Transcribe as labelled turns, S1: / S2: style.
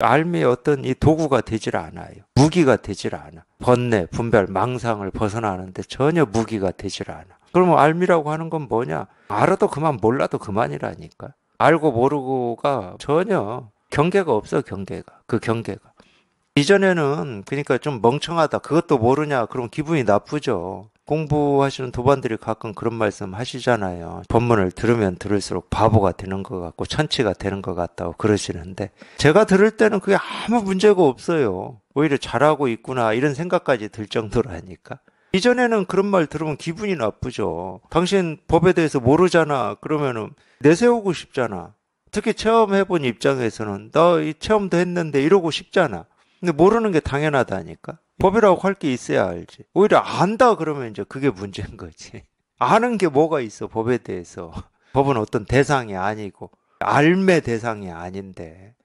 S1: 알미의 어떤 이 도구가 되질 않아요. 무기가 되질 않아. 번뇌, 분별, 망상을 벗어나는데 전혀 무기가 되질 않아. 그러면 알미라고 하는 건 뭐냐? 알아도 그만, 몰라도 그만이라니까. 알고 모르고가 전혀 경계가 없어, 경계가. 그 경계가. 이전에는 그러니까 좀 멍청하다. 그것도 모르냐? 그럼 기분이 나쁘죠. 공부하시는 도반들이 가끔 그런 말씀 하시잖아요. 법문을 들으면 들을수록 바보가 되는 것 같고 천치가 되는 것 같다고 그러시는데 제가 들을 때는 그게 아무 문제가 없어요. 오히려 잘하고 있구나 이런 생각까지 들 정도라니까. 이전에는 그런 말 들으면 기분이 나쁘죠. 당신 법에 대해서 모르잖아. 그러면은 내세우고 싶잖아. 특히 체험해본 입장에서는 나이 체험도 했는데 이러고 싶잖아. 근데 모르는 게 당연하다니까. 법이라고 할 게 있어야 알지. 오히려 안다 그러면 이제 그게 문제인 거지. 아는 게 뭐가 있어, 법에 대해서. 법은 어떤 대상이 아니고, 알매 대상이 아닌데.